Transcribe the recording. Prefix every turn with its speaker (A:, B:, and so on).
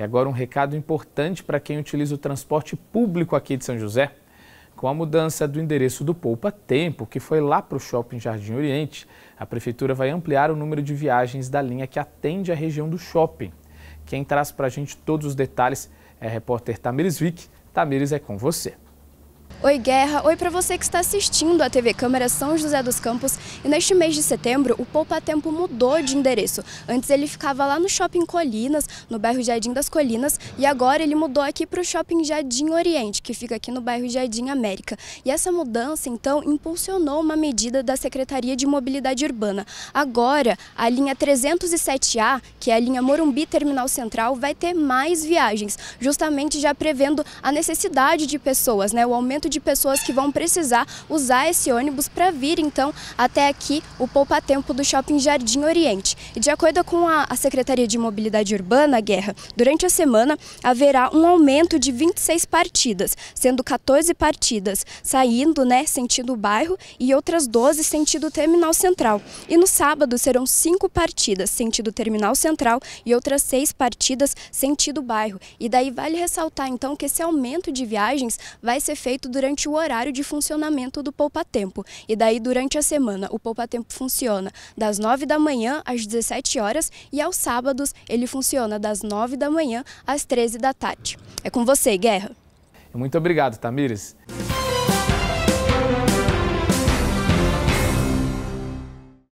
A: E agora um recado importante para quem utiliza o transporte público aqui de São José. Com a mudança do endereço do Poupa Tempo, que foi lá para o Shopping Jardim Oriente, a Prefeitura vai ampliar o número de viagens da linha que atende a região do shopping. Quem traz para a gente todos os detalhes é a repórter Tamires Vick. Tamires é com você.
B: Oi Guerra, oi para você que está assistindo a TV Câmara São José dos Campos. E neste mês de setembro, o Poupa Tempo mudou de endereço. Antes ele ficava lá no Shopping Colinas, no bairro Jardim das Colinas, e agora ele mudou aqui para o Shopping Jardim Oriente, que fica aqui no bairro Jardim América. E essa mudança, então, impulsionou uma medida da Secretaria de Mobilidade Urbana. Agora, a linha 307A, que é a linha Morumbi Terminal Central, vai ter mais viagens, justamente já prevendo a necessidade de pessoas, né, o aumento de pessoas que vão precisar usar esse ônibus para vir então até aqui o poupatempo Tempo do Shopping Jardim Oriente. E de acordo com a Secretaria de Mobilidade Urbana, Guerra, durante a semana haverá um aumento de 26 partidas, sendo 14 partidas saindo, né, sentido bairro e outras 12 sentido terminal central. E no sábado serão 5 partidas sentido terminal central e outras 6 partidas sentido bairro. E daí vale ressaltar então que esse aumento de viagens vai ser feito durante durante o horário de funcionamento do poupatempo. Tempo. E daí, durante a semana, o poupatempo Tempo funciona das 9 da manhã às 17 horas e aos sábados ele funciona das 9 da manhã às 13 da tarde. É com você, Guerra.
A: Muito obrigado, Tamires.